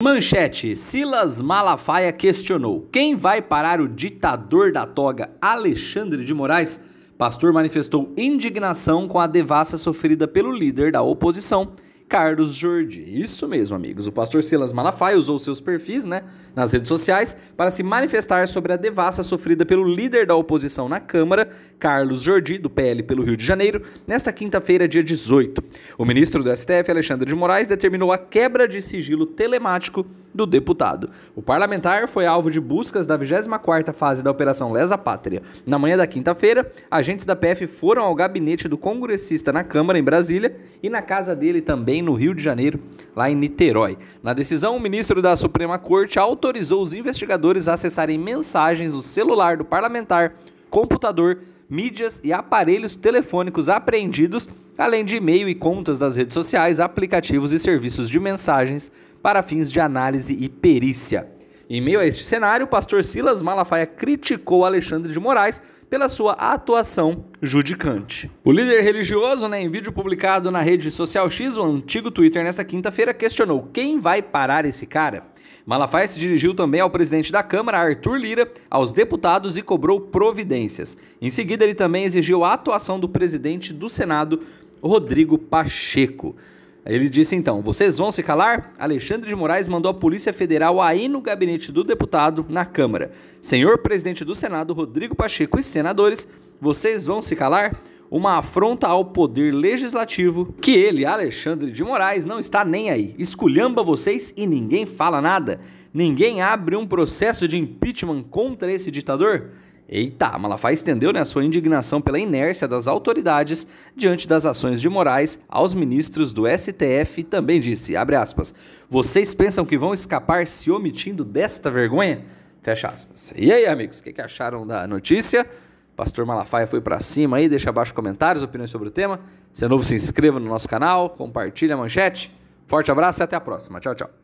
Manchete: Silas Malafaia questionou quem vai parar o ditador da toga Alexandre de Moraes. Pastor manifestou indignação com a devassa sofrida pelo líder da oposição Carlos Jordi. Isso mesmo, amigos. O pastor Silas Malafaia usou seus perfis né, nas redes sociais para se manifestar sobre a devassa sofrida pelo líder da oposição na Câmara, Carlos Jordi, do PL pelo Rio de Janeiro, nesta quinta-feira, dia 18. O ministro do STF, Alexandre de Moraes, determinou a quebra de sigilo telemático do deputado. O parlamentar foi alvo de buscas da 24ª fase da Operação Lesa Pátria. Na manhã da quinta-feira, agentes da PF foram ao gabinete do congressista na Câmara, em Brasília, e na casa dele também, no Rio de Janeiro, lá em Niterói. Na decisão, o ministro da Suprema Corte autorizou os investigadores a acessarem mensagens do celular do parlamentar computador, mídias e aparelhos telefônicos apreendidos, além de e-mail e contas das redes sociais, aplicativos e serviços de mensagens para fins de análise e perícia. Em meio a este cenário, o pastor Silas Malafaia criticou Alexandre de Moraes pela sua atuação judicante. O líder religioso, né, em vídeo publicado na rede social X, o antigo Twitter, nesta quinta-feira, questionou quem vai parar esse cara. Malafaia se dirigiu também ao presidente da Câmara, Arthur Lira, aos deputados e cobrou providências. Em seguida, ele também exigiu a atuação do presidente do Senado, Rodrigo Pacheco. Ele disse então: Vocês vão se calar? Alexandre de Moraes mandou a Polícia Federal aí no gabinete do deputado na Câmara. Senhor presidente do Senado, Rodrigo Pacheco e senadores, vocês vão se calar? Uma afronta ao poder legislativo que ele, Alexandre de Moraes, não está nem aí. Esculhamba vocês e ninguém fala nada. Ninguém abre um processo de impeachment contra esse ditador? Eita, Malafaia estendeu né, sua indignação pela inércia das autoridades diante das ações de Moraes aos ministros do STF e também disse, abre aspas, vocês pensam que vão escapar se omitindo desta vergonha? Fecha aspas. E aí, amigos, o que, que acharam da notícia? Pastor Malafaia foi para cima aí, deixa abaixo comentários, opiniões sobre o tema. Se é novo, se inscreva no nosso canal, compartilha a manchete. Forte abraço e até a próxima. Tchau, tchau.